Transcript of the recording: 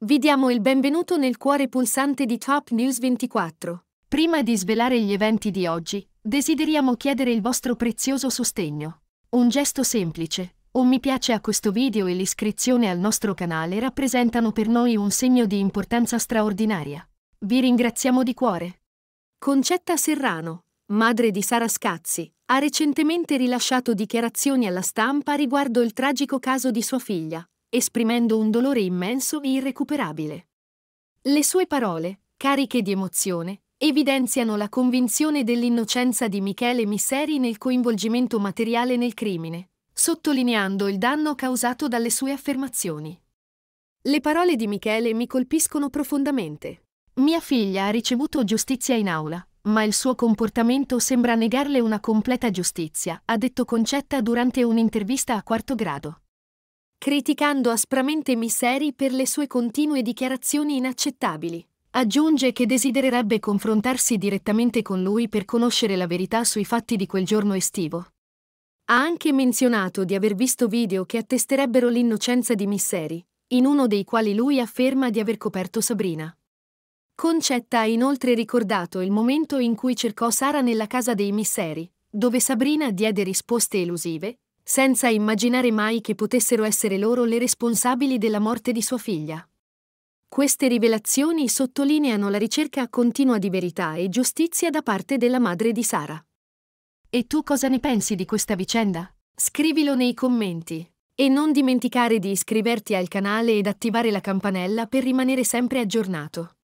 Vi diamo il benvenuto nel cuore pulsante di Top News 24. Prima di svelare gli eventi di oggi, desideriamo chiedere il vostro prezioso sostegno. Un gesto semplice, un mi piace a questo video e l'iscrizione al nostro canale rappresentano per noi un segno di importanza straordinaria. Vi ringraziamo di cuore. Concetta Serrano, madre di Sara Scazzi, ha recentemente rilasciato dichiarazioni alla stampa riguardo il tragico caso di sua figlia, esprimendo un dolore immenso e irrecuperabile. Le sue parole, cariche di emozione, evidenziano la convinzione dell'innocenza di Michele Misseri nel coinvolgimento materiale nel crimine, sottolineando il danno causato dalle sue affermazioni. Le parole di Michele mi colpiscono profondamente. Mia figlia ha ricevuto giustizia in aula, ma il suo comportamento sembra negarle una completa giustizia, ha detto Concetta durante un'intervista a quarto grado criticando aspramente Misseri per le sue continue dichiarazioni inaccettabili. Aggiunge che desidererebbe confrontarsi direttamente con lui per conoscere la verità sui fatti di quel giorno estivo. Ha anche menzionato di aver visto video che attesterebbero l'innocenza di Misseri, in uno dei quali lui afferma di aver coperto Sabrina. Concetta ha inoltre ricordato il momento in cui cercò Sara nella casa dei Misseri, dove Sabrina diede risposte elusive, senza immaginare mai che potessero essere loro le responsabili della morte di sua figlia. Queste rivelazioni sottolineano la ricerca continua di verità e giustizia da parte della madre di Sara. E tu cosa ne pensi di questa vicenda? Scrivilo nei commenti. E non dimenticare di iscriverti al canale ed attivare la campanella per rimanere sempre aggiornato.